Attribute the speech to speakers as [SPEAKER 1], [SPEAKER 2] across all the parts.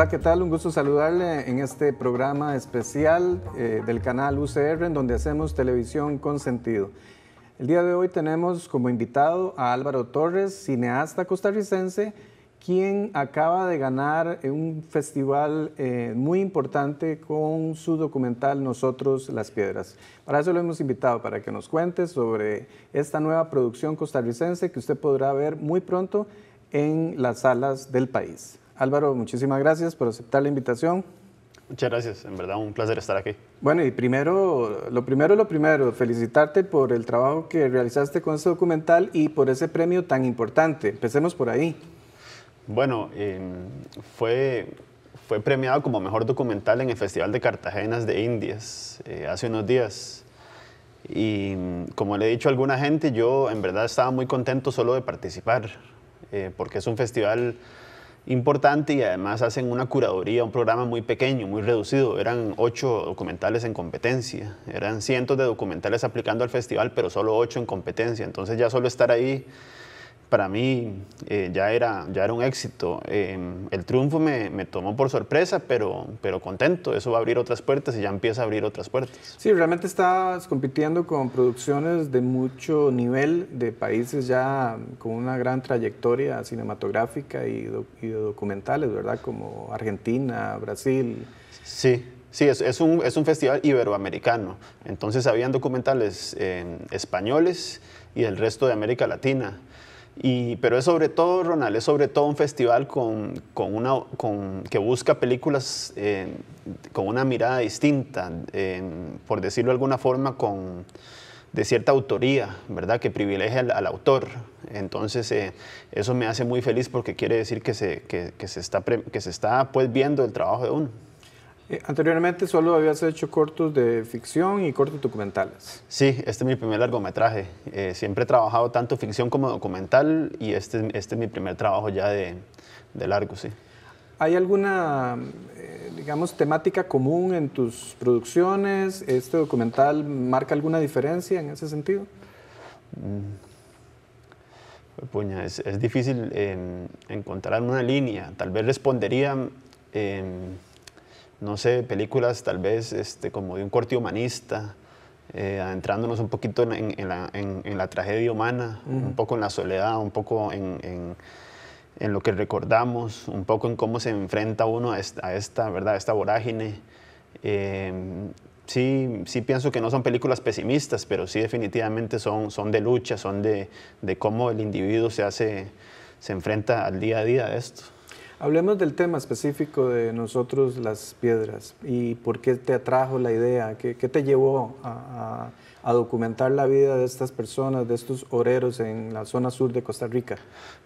[SPEAKER 1] Hola, ¿qué tal? Un gusto saludarle en este programa especial eh, del canal UCR en donde hacemos televisión con sentido. El día de hoy tenemos como invitado a Álvaro Torres, cineasta costarricense, quien acaba de ganar un festival eh, muy importante con su documental Nosotros las Piedras. Para eso lo hemos invitado, para que nos cuente sobre esta nueva producción costarricense que usted podrá ver muy pronto en las salas del país. Álvaro, muchísimas gracias por aceptar la invitación.
[SPEAKER 2] Muchas gracias, en verdad un placer estar aquí.
[SPEAKER 1] Bueno, y primero, lo primero, lo primero, felicitarte por el trabajo que realizaste con este documental y por ese premio tan importante. Empecemos por ahí.
[SPEAKER 2] Bueno, eh, fue, fue premiado como mejor documental en el Festival de Cartagenas de Indias eh, hace unos días. Y mm, como le he dicho a alguna gente, yo en verdad estaba muy contento solo de participar, eh, porque es un festival importante y además hacen una curaduría, un programa muy pequeño, muy reducido. Eran ocho documentales en competencia, eran cientos de documentales aplicando al festival, pero solo ocho en competencia. Entonces ya solo estar ahí para mí eh, ya, era, ya era un éxito. Em, el triunfo me, me, tomó por sorpresa, pero, pero contento. Eso va a abrir otras puertas y ya empieza a abrir otras puertas.
[SPEAKER 1] Sí, realmente estás compitiendo con producciones de mucho nivel, de países ya con una gran trayectoria
[SPEAKER 2] cinematográfica y, de documentales, ¿verdad? Como Argentina, Brasil. Sí. Sí, es, es, un, es un festival iberoamericano. Entonces habían documentales españoles y del resto de América Latina. Y, pero es sobre todo, Ronald, es sobre todo un festival con, con una, con, que busca películas eh, con una mirada distinta, eh, por decirlo de alguna forma, con, de cierta autoría, ¿verdad? Que privilegia al, autor. Entonces, eh, eso me hace muy feliz porque quiere decir que se, que se está, que se está pues, viendo el trabajo de uno. Eh, anteriormente solo habías hecho cortos de ficción y cortos documentales. Sí, este es mi primer largometraje. Eh, siempre he trabajado tanto ficción como documental y este, este es mi primer trabajo ya de, de largo, sí.
[SPEAKER 1] ¿Hay alguna, eh, digamos, temática común en tus producciones? ¿Este documental marca alguna diferencia en ese
[SPEAKER 2] sentido? Mm. Puña, es, es difícil em, encontrar una línea. Tal vez respondería em, no sé, películas tal vez este, como de un corte humanista, eh, adentrándonos un poquito en, la, tragedia humana, un poco en la soledad, un poco en, lo que recordamos, un poco en cómo se enfrenta uno a esta, ¿verdad? esta vorágine. Em, sí, sí pienso que no son películas pesimistas, pero sí definitivamente son, son de lucha, son de, cómo el individuo se hace, se enfrenta al día a día a esto.
[SPEAKER 1] Hablemos del tema específico de nosotros, las piedras, y por qué te atrajo la idea, qué, te llevó a, documentar la vida
[SPEAKER 2] de estas personas, de estos oreros en la zona sur de Costa Rica.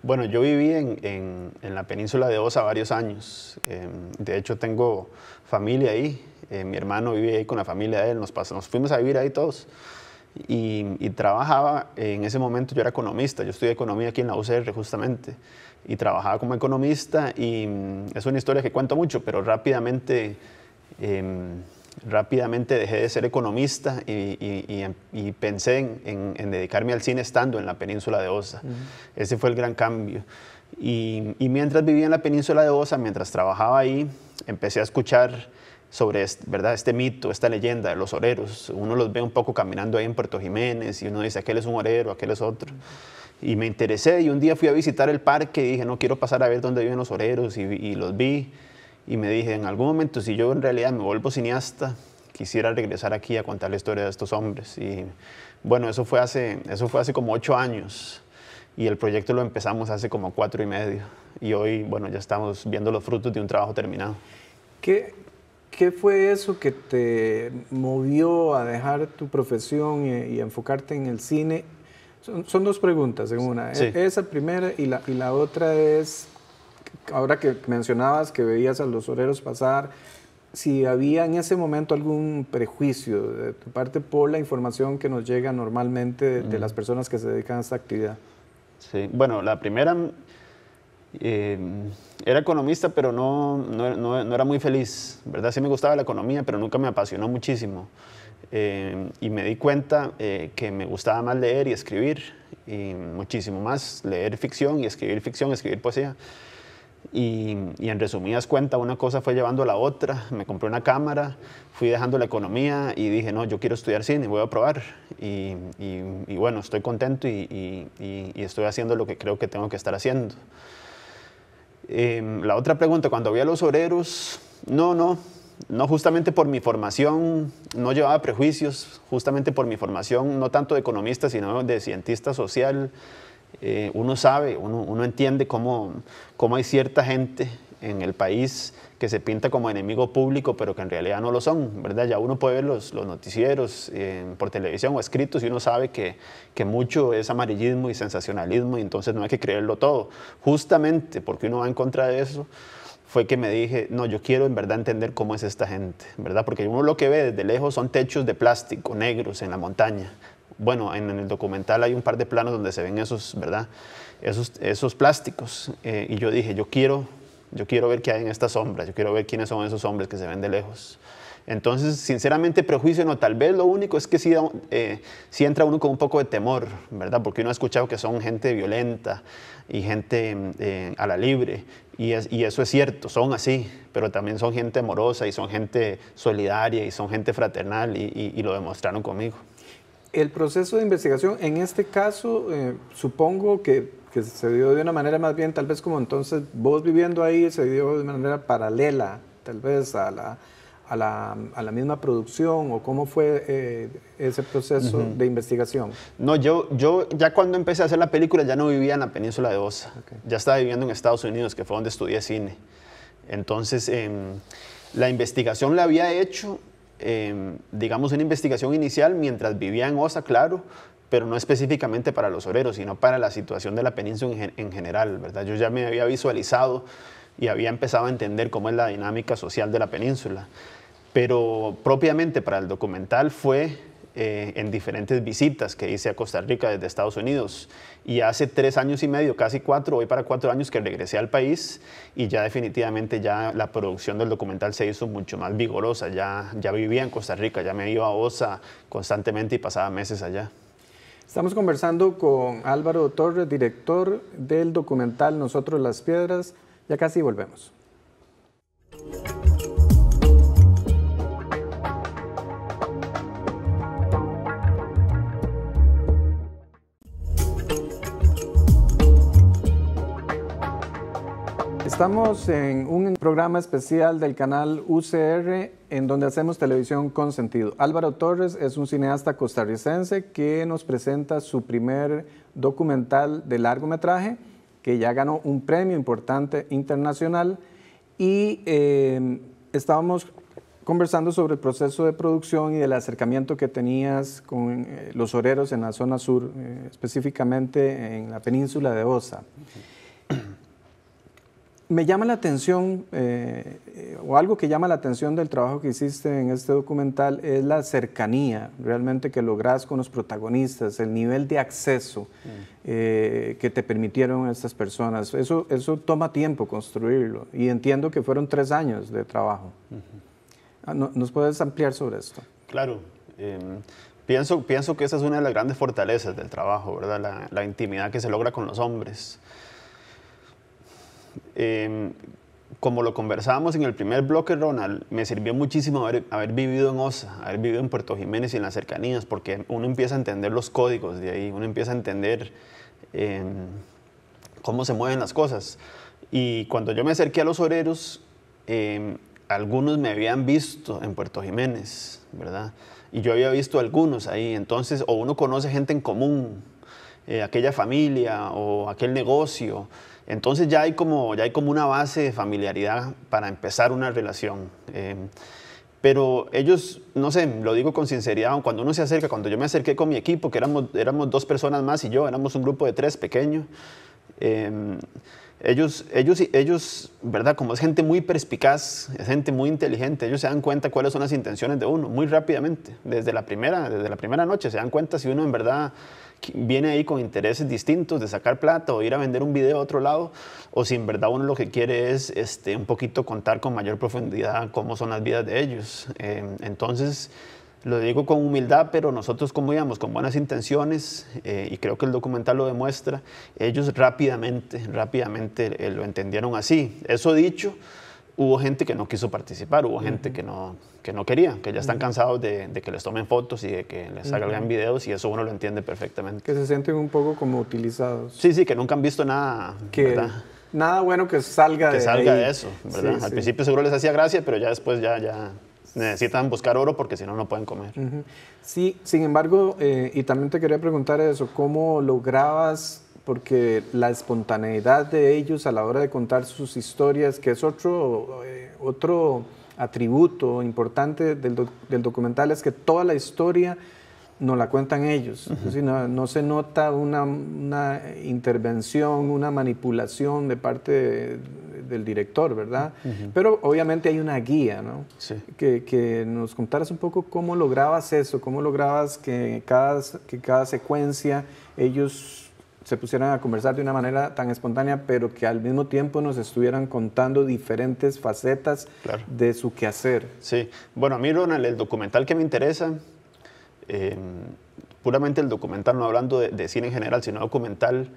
[SPEAKER 2] Bueno, yo viví en, la península de Osa varios años. Em, de hecho, tengo familia ahí. Eh, mi hermano vive ahí con la familia de él. Nos, fuimos a vivir ahí todos. Y, y, trabajaba, en ese momento yo era economista, yo estudié economía aquí en la UCR justamente, y trabajaba como economista y mm, es una historia que cuento mucho, pero rápidamente, em, rápidamente dejé de ser economista y, em, pensé en, dedicarme al cine estando en la península de Osa. Ese fue el gran cambio. Y, mientras vivía en la península de Osa, mientras trabajaba ahí, empecé a escuchar sobre este, ¿verdad? este mito, esta leyenda de los oreros. Uno los ve un poco caminando ahí en Puerto Jiménez y uno dice, aquel es un orero, aquel es otro y me interesé y un día fui a visitar el parque y dije, no, quiero pasar a ver dónde viven los oreros y, los vi y me dije, en algún momento si yo en realidad me vuelvo cineasta, quisiera regresar aquí a contar la historia de estos hombres. Y bueno, eso fue hace, eso fue hace como ocho años y el proyecto lo empezamos hace como cuatro y medio y hoy, bueno, ya estamos viendo los frutos de un trabajo terminado. ¿Qué, ¿Qué
[SPEAKER 1] fue eso que te movió a dejar tu profesión y, y enfocarte en el cine son, dos preguntas en una. E, esa primera y la, y la otra es, ahora que mencionabas que veías a los obreros pasar, si había en ese momento algún prejuicio de tu parte por la información que nos llega normalmente de las personas que se dedican a esta actividad.
[SPEAKER 2] Sí, bueno, la primera eh, era economista, pero no, no, no, era muy feliz, ¿verdad? Sí me gustaba la economía, pero nunca me apasionó muchísimo. Eh, y me di cuenta eh, que me gustaba más leer y escribir, y muchísimo más leer ficción y escribir ficción, escribir poesía. Y, en resumidas cuentas, una cosa fue llevando a la otra. Me compré una cámara, fui dejando la economía y dije, no, yo quiero estudiar cine, voy a probar. y, y bueno, estoy contento y, estoy haciendo lo que creo que tengo que estar haciendo. Em, la otra pregunta, cuando vi a los obreros, no, no, no justamente por mi formación, no llevaba prejuicios, justamente por mi formación, no tanto de economista, sino de cientista social. Eh, uno sabe, uno, uno entiende cómo, cómo, hay cierta gente en el país que se pinta como enemigo público, pero que en realidad no lo son, ¿verdad? Ya uno puede ver los, los noticieros eh, por televisión o escritos y uno sabe que, que mucho es amarillismo y sensacionalismo y entonces no hay que creerlo todo. Justamente porque uno va en contra de eso, fue que me dije, no, yo quiero en verdad entender cómo es esta gente, ¿verdad? Porque uno lo que ve desde lejos son techos de plástico negros en la montaña. Bueno, en, el documental hay un par de planos donde se ven esos, ¿verdad? Esos, esos plásticos. Eh, y yo dije, yo quiero yo quiero ver qué hay en estas sombras, yo quiero ver quiénes son esos hombres que se ven de lejos. Entonces, sinceramente, prejuicio no. Tal vez lo único es que si eh, entra uno con un poco de temor, ¿verdad? Porque uno ha escuchado que son gente violenta y gente mm, eh, a la libre. Y, eso es cierto, son así, pero también son gente amorosa y son gente solidaria y son gente fraternal y, lo demostraron conmigo. El proceso de
[SPEAKER 1] investigación, en este caso, eh, supongo que que se dio de una manera más bien, tal vez como entonces vos viviendo ahí, se dio de manera paralela, tal vez a la, a la, misma producción o cómo fue eh, ese proceso de investigación?
[SPEAKER 2] No, yo, yo ya cuando empecé a hacer la película ya no vivía en la península de Osa, ya estaba viviendo en Estados Unidos, que fue donde estudié cine. Entonces, em, la investigación la había hecho Em, digamos, una investigación inicial mientras vivía en Osa, claro, pero no específicamente para los oreros, sino para la situación de la península en, en general, ¿verdad? Yo ya me había visualizado y había empezado a entender cómo es la dinámica social de la península, pero propiamente para el documental fue eh, en diferentes visitas que hice a Costa Rica desde Estados Unidos. Y hace tres años y medio, casi cuatro, hoy para cuatro años que regresé al país y ya definitivamente ya la producción del documental se hizo mucho más vigorosa. Ya, ya vivía en Costa Rica, ya me iba a OSA constantemente y pasaba meses allá.
[SPEAKER 1] Estamos conversando con Álvaro Torres, director del documental Nosotros las Piedras. Ya casi volvemos. Estamos en un programa especial del canal UCR en donde hacemos televisión con sentido. Álvaro Torres es un cineasta costarricense que nos presenta su primer documental de largometraje que ya ganó un premio importante internacional y em, estábamos conversando sobre el proceso de producción y del acercamiento que tenías con eh, los oreros en la zona sur, eh, específicamente en la península de Osa. Me llama la atención, eh, o algo que llama la atención del trabajo que hiciste en este documental, es la cercanía realmente que logras con los protagonistas, el nivel de acceso mm. eh, que te permitieron estas personas. Eso, eso toma tiempo construirlo y entiendo que fueron tres años de trabajo. Ah, ¿Nos puedes ampliar sobre esto?
[SPEAKER 2] Claro. Em, pienso, pienso que esa es una de las grandes fortalezas del trabajo, ¿verdad? la intimidad que se logra con los hombres. Em, como lo conversábamos en el primer bloque, Ronald, me sirvió muchísimo haber, vivido en OSA, haber vivido en Puerto Jiménez y en las cercanías, porque uno empieza a entender los códigos de ahí, uno empieza a entender em, cómo se mueven las cosas. Y cuando yo me acerqué a los obreros, em, algunos me habían visto en Puerto Jiménez, ¿verdad? Y yo había visto algunos ahí, entonces, o uno conoce gente en común, eh, aquella familia o aquel negocio. Entonces ya hay como, ya hay como una base de familiaridad para empezar una relación. Eh, pero ellos, no sé, lo digo con sinceridad, cuando uno se acerca, cuando yo me acerqué con mi equipo, que éramos, éramos dos personas más y yo, éramos un grupo de tres pequeño, em, ellos, ellos, ellos, ¿verdad? Como es gente muy perspicaz, es gente muy inteligente, ellos se dan cuenta cuáles son las intenciones de uno muy rápidamente, desde la primera, desde la primera noche, se dan cuenta si uno en verdad viene ahí con intereses distintos de sacar plata o ir a vender un video a otro lado, o si en verdad uno lo que quiere es este, un poquito contar con mayor profundidad cómo son las vidas de ellos. Em, entonces, lo digo con humildad, pero nosotros, como digamos, con buenas intenciones, eh, y creo que el documental lo demuestra, ellos rápidamente, rápidamente eh, lo entendieron así. Eso dicho, hubo gente que no quiso participar, hubo gente que no, que no quería, que ya están cansados de, que les tomen fotos y de que les hagan videos y eso uno lo entiende perfectamente. Que se sienten un poco como utilizados. Sí, sí, que nunca han visto nada. ¿verdad? nada bueno que salga que de salga de eso, ¿verdad? Al principio seguro les hacía gracia, pero ya después ya, ya necesitan buscar oro porque si no, no pueden comer.
[SPEAKER 1] Sí, sin embargo, eh, y también te quería preguntar eso, ¿cómo lograbas porque la espontaneidad de ellos a la hora de contar sus historias, que es otro, eh, otro atributo importante del, documental, es que toda la historia nos la cuentan ellos. no, se nota una, una, intervención, una manipulación de parte del director, ¿verdad? Pero obviamente hay una guía, ¿no? Que, que, nos contaras un poco cómo lograbas eso, cómo lograbas que cada, que cada secuencia ellos se pusieran a conversar de una manera tan espontánea, pero que al mismo
[SPEAKER 2] tiempo nos estuvieran contando diferentes facetas de su quehacer. Sí, bueno, a mí Ronald, el documental que me interesa, em, puramente el documental, no hablando de, cine en general, sino documental,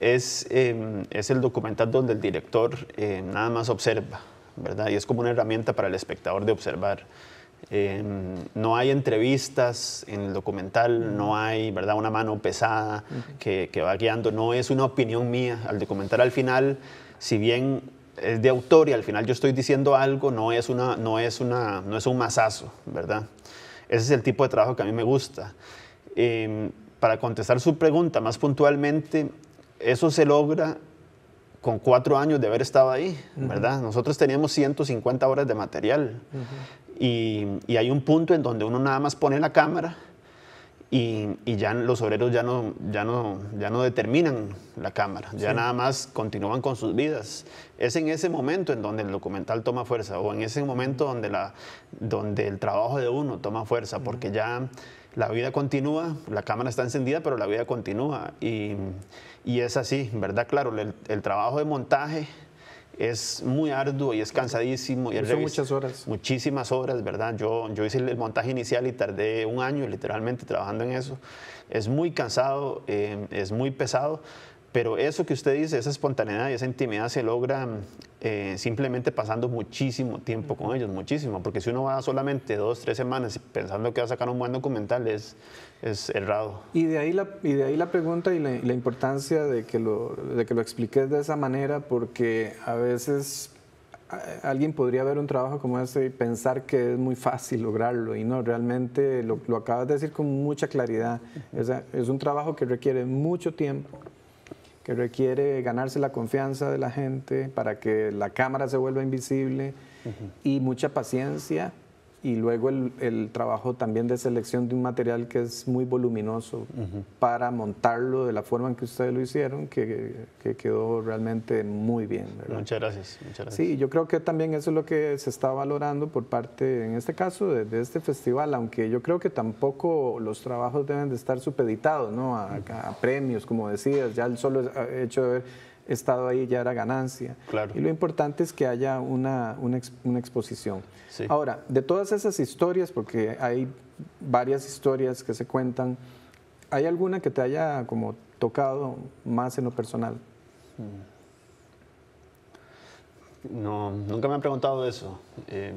[SPEAKER 2] es, em, es el documental donde el director eh, nada más observa, ¿verdad? Y es como una herramienta para el espectador de observar. Em, no hay entrevistas en el documental, no hay ¿verdad? una mano pesada que, va guiando, no es una opinión mía. Al documental al final, si bien es de autor y al final yo estoy diciendo algo, no es, una, no es, una, no es un masazo, ¿verdad? Ese es el tipo de trabajo que a mí me gusta. Em, para contestar su pregunta más puntualmente, eso se logra con cuatro años de haber estado ahí, ¿verdad? Nosotros teníamos 150 horas de material. Y, hay un punto en donde uno nada más pone la cámara y, ya los obreros ya no, ya, no, ya no determinan la cámara, ya nada más continúan con sus vidas. Es en ese momento en donde el documental toma fuerza o en ese momento donde, la, donde el trabajo de uno toma fuerza, porque ya la vida continúa, la cámara está encendida, pero la vida continúa. Y, y es así, ¿verdad? Claro, el trabajo de montaje es muy arduo y es cansadísimo. Y Son muchas horas. Muchísimas horas, ¿verdad? Yo, yo hice el montaje inicial y tardé un año literalmente trabajando en eso. Es muy cansado, eh, es muy pesado, pero eso que usted dice, esa espontaneidad y esa intimidad se logra eh, simplemente pasando muchísimo tiempo con ellos, muchísimo, porque si uno va solamente dos, tres semanas pensando que va a sacar un buen documental es, es errado. Y de ahí la,
[SPEAKER 1] y de ahí la pregunta y la, importancia de que, lo, de que lo expliques de esa manera, porque a veces alguien podría ver un trabajo como ese y pensar que es muy fácil lograrlo y no, realmente lo, lo acabas de decir con mucha claridad. es un trabajo que requiere mucho tiempo, que requiere ganarse la confianza de la gente para que la cámara se vuelva invisible y mucha paciencia y luego el, el, trabajo también de selección de un material que es muy voluminoso para montarlo de la forma en que ustedes lo hicieron, que, que quedó realmente muy bien.
[SPEAKER 2] Muchas gracias, Sí,
[SPEAKER 1] yo creo que también eso es lo que se está valorando por parte, en este caso, de, este festival, aunque yo creo que tampoco los trabajos deben de estar supeditados ¿no? a, a premios, como decías, ya el solo hecho de ver estado ahí ya era ganancia. Y lo importante es que haya una, exposición. Ahora, de todas esas historias, porque hay varias historias que se cuentan, ¿hay alguna que te haya como tocado más en lo personal?
[SPEAKER 2] Mm. No, nunca me han preguntado eso. Em,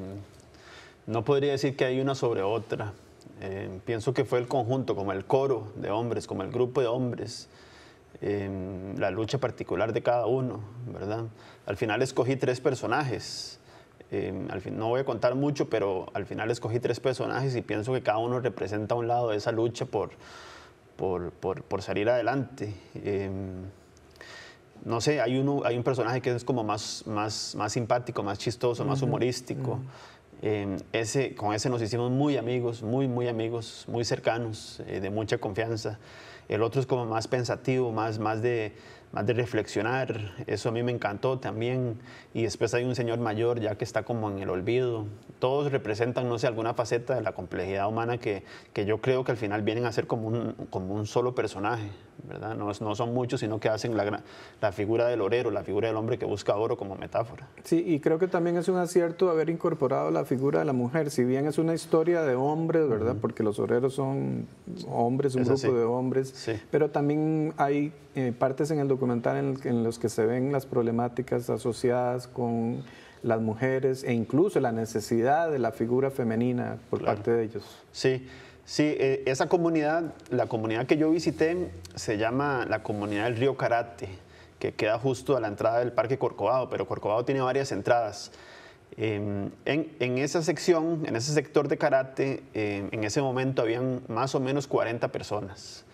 [SPEAKER 2] no podría decir que hay una sobre otra. Em, pienso que fue el conjunto, como el coro de hombres, como el grupo de hombres eh, la lucha particular de cada uno, ¿verdad? Al final escogí tres personajes. Em, al fin, no voy a contar mucho, pero al final escogí tres personajes y pienso que cada uno representa un lado de esa lucha por, por, por, por salir adelante. Em, no sé, hay, uno, hay un personaje que es como más, más, más simpático, más chistoso, más humorístico. ese, con ese nos hicimos muy amigos, muy, muy amigos, muy cercanos, eh, de mucha confianza. El otro es como más pensativo, más, más de, más de reflexionar. Eso a mí me encantó también. Y después hay un señor mayor ya que está como en el olvido. Todos representan, no sé, alguna faceta de la complejidad humana que, que yo creo que al final vienen a ser como un, como un solo personaje, ¿verdad? No, no son muchos, sino que hacen la, la figura del orero, la figura del hombre que busca oro como metáfora.
[SPEAKER 1] Sí, y creo que también es un acierto haber incorporado la figura de la mujer, si bien es una historia de hombres, ¿verdad? Porque los oreros son hombres, un grupo de
[SPEAKER 2] hombres,
[SPEAKER 1] pero también hay eh, partes en el comentar en, los que se ven las problemáticas asociadas con las mujeres e incluso la necesidad de la figura femenina
[SPEAKER 2] por parte de ellos. Sí, sí, eh, esa comunidad, la comunidad que yo visité se llama la comunidad del río Karate, que queda justo a la entrada del Parque Corcovado, pero Corcovado tiene varias entradas. Em, en, esa sección, en ese sector de karate, em, en ese momento habían más o menos 40 personas.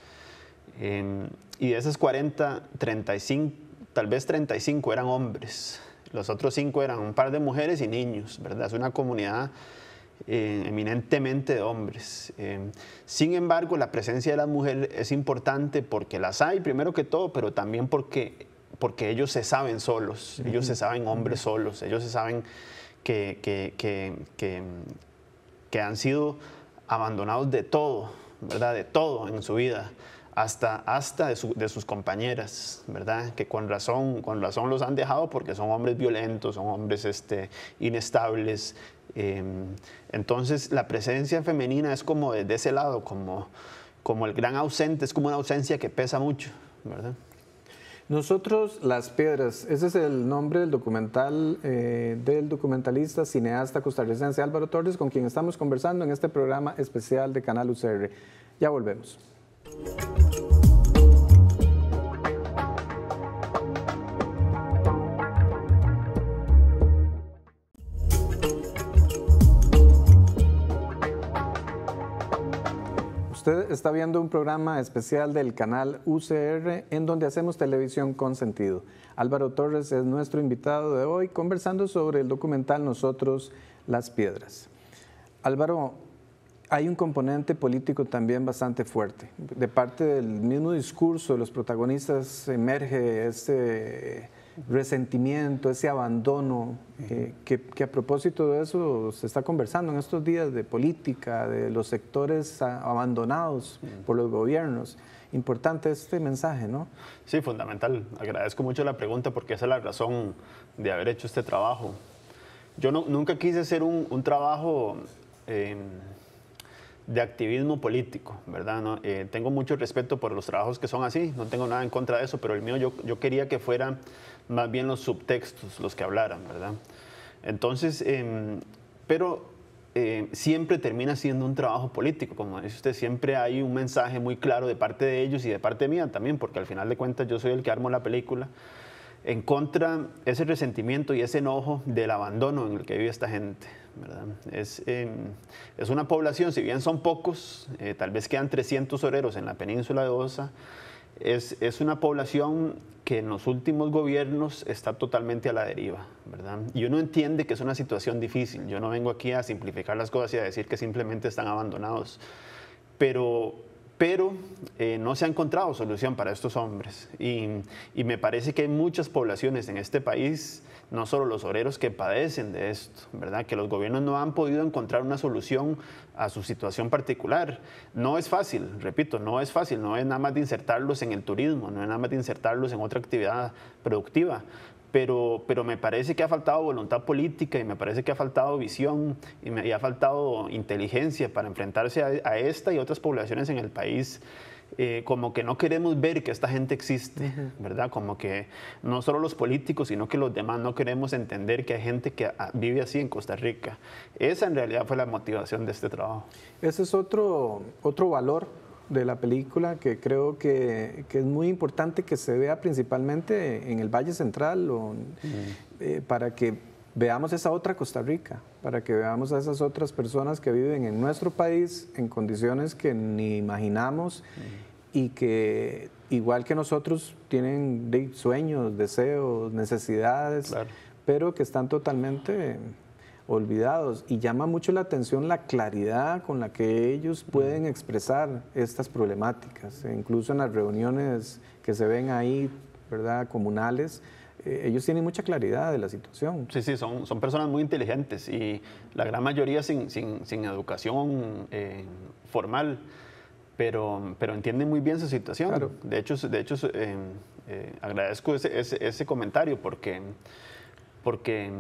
[SPEAKER 2] Em, y de esas 40, 35, tal vez 35 eran hombres. Los otros 5 eran un par de mujeres y niños, ¿verdad? Es una comunidad eh, eminentemente de hombres. Eh, sin embargo, la presencia de las mujeres es importante porque las hay, primero que todo, pero también porque, porque ellos se saben solos, ellos se saben hombres solos, ellos se saben que, que, que han sido abandonados de todo, ¿verdad? De todo en su vida hasta, hasta de, sus compañeras, ¿verdad? Que con razón, con razón los han dejado porque son hombres violentos, son hombres este, inestables. Em, entonces la presencia femenina es como de, ese lado, como, como el gran ausente, es como una ausencia que pesa mucho, ¿verdad? Nosotros las piedras, ese es el nombre
[SPEAKER 1] del documental eh, del documentalista cineasta costarricense Álvaro Torres, con quien estamos conversando en este programa especial de Canal UCR. Ya volvemos. Usted está viendo un programa especial del canal UCR en donde hacemos televisión con sentido. Álvaro Torres es nuestro invitado de hoy conversando sobre el documental Nosotros las Piedras. Álvaro, hay un componente político también bastante fuerte. De parte del mismo discurso de los protagonistas emerge este resentimiento, ese abandono, eh, que, a propósito de eso se está conversando en estos días de política, de los sectores abandonados por los gobiernos.
[SPEAKER 2] Importante este mensaje, ¿no? Sí, fundamental. Agradezco mucho la pregunta porque esa es la razón de haber hecho este trabajo. Yo no, nunca quise hacer un, trabajo... Em, de activismo político, ¿verdad? ¿No? Eh, tengo mucho respeto por los trabajos que son así, no tengo nada en contra de eso, pero el mío yo, yo quería que fuera más bien los subtextos, los que hablaran, ¿verdad? Entonces, em, pero eh, siempre termina siendo un trabajo político, como dice usted, siempre hay un mensaje muy claro de parte de ellos y de parte mía también, porque al final de cuentas yo soy el que armo la película, en contra ese resentimiento y ese enojo del abandono en el que vive esta gente. ¿verdad? Es, em, una población, si bien son pocos, eh, tal vez quedan 300 obreros en la península de Osa, es, es una población que en los últimos gobiernos está totalmente a la deriva, ¿verdad? Y uno entiende que es una situación difícil. Yo no vengo aquí a simplificar las cosas y a decir que simplemente están abandonados. Pero pero eh, no se ha encontrado solución para estos hombres. Y, y, me parece que hay muchas poblaciones en este país no solo los obreros que padecen de esto, ¿verdad? Que los gobiernos no han podido encontrar una solución a su situación particular. No es fácil, repito, no es fácil, no es nada más de insertarlos en el turismo, no es nada más de insertarlos en otra actividad productiva, pero, pero, me parece que ha faltado voluntad política y me parece que ha faltado visión y, me, ha faltado inteligencia para enfrentarse a esta y otras poblaciones en el país eh, como que no queremos ver que esta gente existe, ¿verdad? Como que no solo los políticos, sino que los demás no queremos entender que hay gente que ah, vive así en Costa Rica. Esa en realidad fue la motivación de este trabajo.
[SPEAKER 1] Ese es otro, otro valor de la película que creo que, que es muy importante que se vea principalmente en el Valle Central o, eh, para que veamos esa otra Costa Rica, para que veamos a esas otras personas que viven en nuestro país en condiciones que ni imaginamos y que igual que nosotros tienen sueños, deseos, necesidades, pero que están totalmente olvidados y llama mucho la atención la claridad con la que ellos pueden expresar estas problemáticas, e incluso en las reuniones que se ven ahí, ¿verdad? comunales eh, ellos tienen mucha claridad
[SPEAKER 2] de la situación. Sí, sí, son, son personas muy inteligentes y la gran mayoría sin, sin, educación eh, formal, pero, pero entienden muy bien su situación. De hecho, de hecho eh, agradezco ese, ese, comentario porque, porque,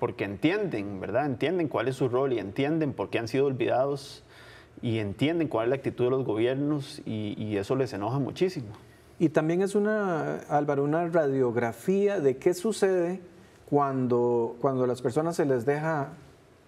[SPEAKER 2] porque entienden, ¿verdad? Entienden cuál es su rol y entienden por qué han sido olvidados y entienden cuál es la actitud de los gobiernos y eso les enoja muchísimo. Y también es una, Álvaro, una radiografía de qué sucede
[SPEAKER 1] cuando, las personas se les deja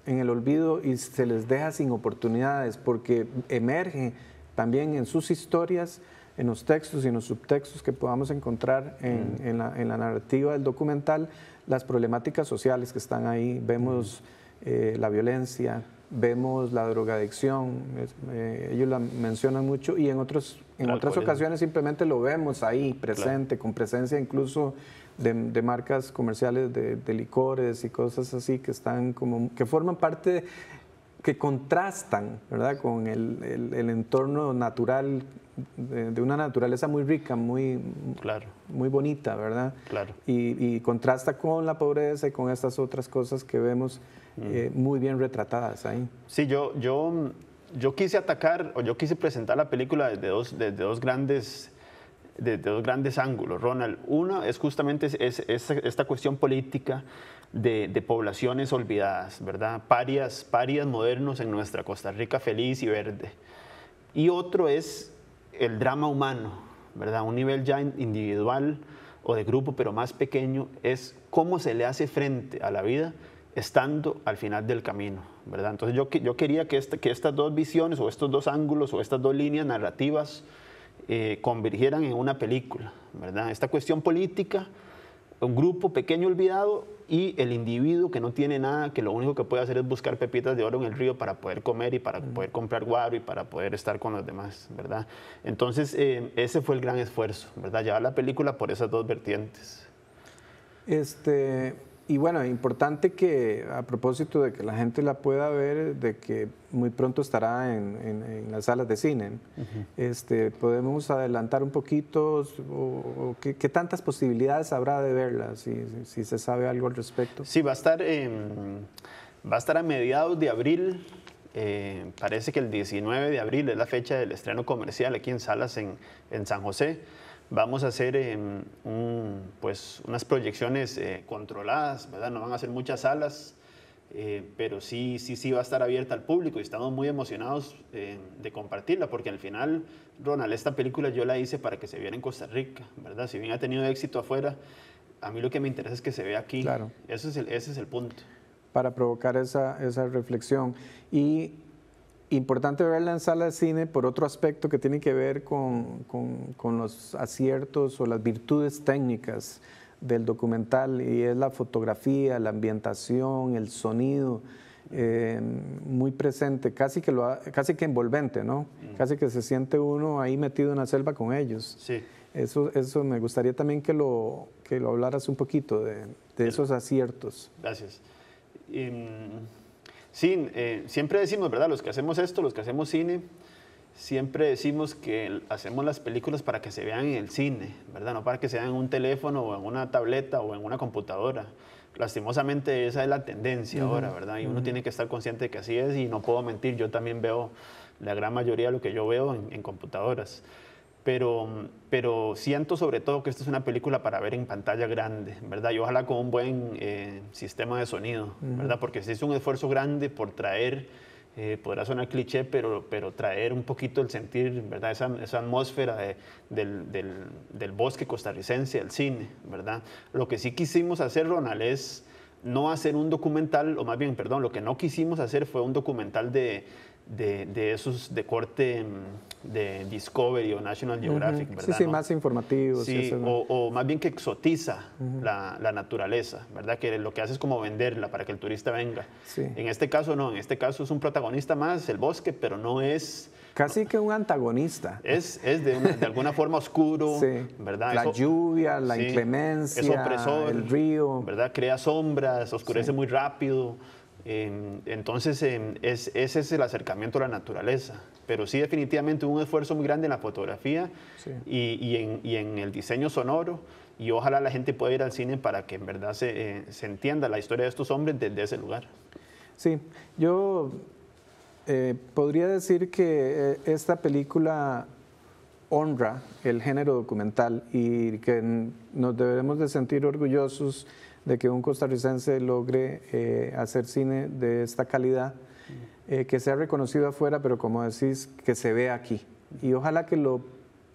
[SPEAKER 1] en el olvido y se les deja sin oportunidades, porque emerge también en sus historias, en los textos y en los subtextos que podamos encontrar en, la, narrativa del documental, las problemáticas sociales que están ahí. Vemos eh, la violencia, vemos la drogadicción, eh, ellos la mencionan mucho y en, otros, en otras ocasiones simplemente lo vemos ahí presente, con presencia incluso de, marcas comerciales de, licores y cosas así que están como, que forman parte, que contrastan, ¿verdad? Con el, el entorno natural, de, una naturaleza muy rica, muy, claro muy bonita, ¿verdad? Claro. Y, contrasta con la pobreza y con estas otras cosas que vemos eh, mm. muy bien retratadas ahí.
[SPEAKER 2] Sí, yo, yo, yo quise atacar o yo quise presentar la película desde dos, desde dos grandes de, dos grandes ángulos, Ronald. Uno es justamente es, esta cuestión política de, de, poblaciones olvidadas, ¿verdad? Parias, parias modernos en nuestra Costa Rica feliz y verde. Y otro es el drama humano, ¿verdad? Un nivel ya individual o de grupo, pero más pequeño, es cómo se le hace frente a la vida estando al final del camino, ¿verdad? Entonces yo, quería que, este, que estas dos visiones o estos dos ángulos o estas dos líneas narrativas eh, en una película, ¿verdad? Esta cuestión política un grupo pequeño olvidado y el individuo que no tiene nada, que lo único que puede hacer es buscar pepitas de oro en el río para poder comer y para poder comprar guaro y para poder estar con los demás, ¿verdad? Entonces, eh, ese fue el gran esfuerzo, ¿verdad? Llevar la película por esas dos vertientes.
[SPEAKER 1] Este, y bueno, importante que a propósito de que la gente la pueda ver, de que muy pronto estará en, las salas de cine, este, podemos adelantar un poquito qué, tantas posibilidades habrá de verla, si, si, se
[SPEAKER 2] sabe algo al respecto. Sí, va a estar, va a, estar a mediados de abril. Eh, parece que el 19 de abril es la fecha del estreno comercial aquí en salas en, en San José vamos a hacer em, pues, unas proyecciones eh, controladas, ¿verdad? No van a ser muchas salas, eh, pero sí, sí, sí va a estar abierta al público y estamos muy emocionados eh, de compartirla, porque al final, Ronald, esta película yo la hice para que se viera en Costa Rica, ¿verdad? Si bien ha tenido éxito afuera, a mí lo que me interesa es que se vea aquí. Claro. Eso es el, ese es el punto.
[SPEAKER 1] Para provocar esa, esa reflexión. Y importante verla en sala de cine por otro aspecto que tiene que ver con, con, los aciertos o las virtudes técnicas del documental y es la fotografía, la ambientación, el sonido, eh, muy presente, casi que, lo, casi que envolvente, ¿no? Casi que se siente uno ahí metido en la selva con ellos. Sí. Eso, eso me gustaría también que lo, que lo hablaras un poquito de, esos aciertos.
[SPEAKER 2] Gracias. Em, Sí, eh, siempre decimos, ¿verdad? Los que hacemos esto, los que hacemos cine, siempre decimos que hacemos las películas para que se vean en el cine, ¿verdad? No para que se vean en un teléfono o en una tableta o en una computadora. Lastimosamente esa es la tendencia ahora, ¿verdad? Y uno tiene que estar consciente de que así es y no puedo mentir, yo también veo la gran mayoría de lo que yo veo en computadoras pero, pero siento sobre todo que esta es una película para ver en pantalla grande, ¿verdad? Y ojalá con un buen eh, sistema de sonido, ¿verdad? Porque se hizo un esfuerzo grande por traer, eh, podrá sonar cliché, pero, pero traer un poquito el sentir, ¿verdad? Esa, atmósfera del, del, bosque costarricense, del cine, ¿verdad? Lo que sí quisimos hacer, Ronald, es no hacer un documental, o más bien, perdón, lo que no quisimos hacer fue un documental de de, esos de corte mm, de Discovery o National Geographic, ¿verdad? Sí, sí, más
[SPEAKER 1] informativos. Sí,
[SPEAKER 2] o, más bien que exotiza la, naturaleza, ¿verdad? Que lo que hace es como venderla para que el turista venga. En este caso no, en este caso es un protagonista más, el bosque, pero no es... Casi que un antagonista. Es, es de, alguna forma oscuro, ¿verdad? La lluvia, la inclemencia, el río. ¿Verdad? Crea sombras, oscurece muy rápido. Em, entonces, em, ese es el acercamiento a la naturaleza. Pero sí, definitivamente un esfuerzo muy grande en la fotografía y, en, el diseño sonoro. Y ojalá la gente pueda ir al cine para que en verdad se, eh, entienda la historia de estos hombres desde ese lugar.
[SPEAKER 1] Sí, yo eh, podría decir que eh, esta película honra el género documental y que nos debemos de sentir orgullosos de que un costarricense logre eh, hacer cine de esta calidad, eh, que sea reconocido afuera, pero como decís, que se vea aquí. Y ojalá que lo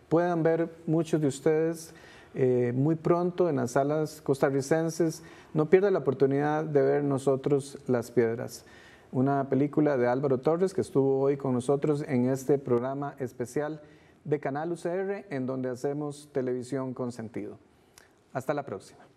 [SPEAKER 1] puedan ver muchos de ustedes eh, muy pronto en las salas costarricenses. No pierda la oportunidad de ver nosotros Las Piedras, una película de Álvaro Torres que estuvo hoy con nosotros en este programa especial de Canal UCR, en donde hacemos televisión con sentido. Hasta la próxima.